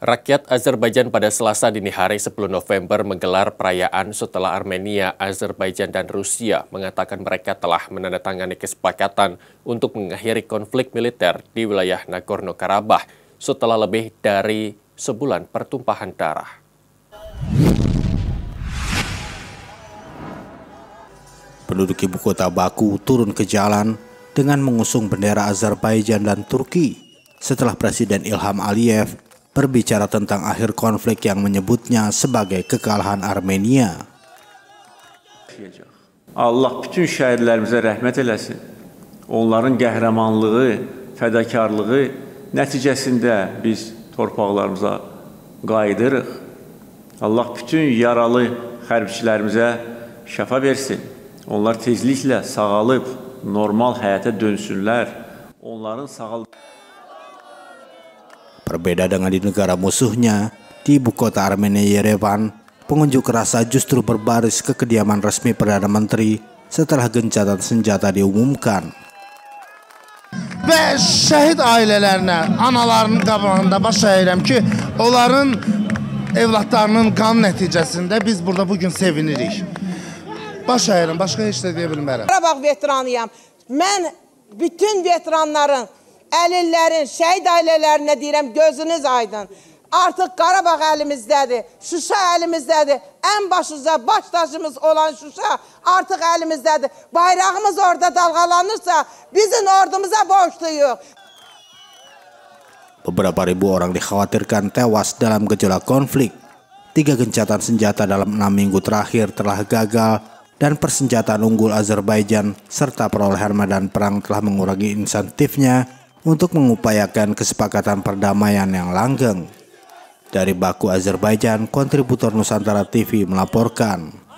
Rakyat Azerbaijan pada Selasa dini hari 10 November menggelar perayaan setelah Armenia, Azerbaijan, dan Rusia mengatakan mereka telah menandatangani kesepakatan untuk mengakhiri konflik militer di wilayah Nagorno-Karabakh setelah lebih dari sebulan pertumpahan darah. Penduduk ibu kota Baku turun ke jalan dengan mengusung bendera Azerbaijan dan Turki setelah Presiden Ilham Aliyev berbicara tentang akhir konflik yang menyebutnya sebagai kekalahan Armenia. Allah bütün şəhidlərimizə rəhmət eləsin. Onların qəhrəmanlığı, fədakarlığı nəticəsində biz torpaqlarımıza qayıdırıq. Allah bütün yaralı xərbçilərimizə şəfa versin. Onlar tezliklə sağalıb normal həyata dönsünlər. Onların sağaldığı Berbeda dengan di negara musuhnya, di ibu kota Armenia Yerevan, pengunjuk rasa justru berbaris ke kediaman resmi Perdana Menteri setelah gencatan senjata diumumkan. Ve şehit ailelerine, analarının qabağında baş əyirəm ki, onların evlatlarının kan neticesinde biz burada bugün sevinirik. Baş əyirəm, başqa heç də deyə bilmərəm. Qarabağ veteranıyam. Mən bütün veteranların əlillərin, şəhid şey ailelerine deyirəm, gözünüz aydın. Artıq Qarabağ əlimizdədir, Şuşa əlimizdədir. Ən başıca baş daşımız olan Şuşa artıq əlimizdədir. Bayrağımız orada dalgalanırsa bizim ordumuza borcluyuq. Beberapa ribu orang dikhawatirkan tewas dalam gejolak konflik. Tiga gencatan senjata dalam enam minggu terakhir telah gagal dan persenjataan unggul Azerbaijan serta perolehan medan perang telah mengurangi insentifnya untuk mengupayakan kesepakatan perdamaian yang langgeng. Dari Baku, Azerbaijan, kontributor Nusantara TV melaporkan.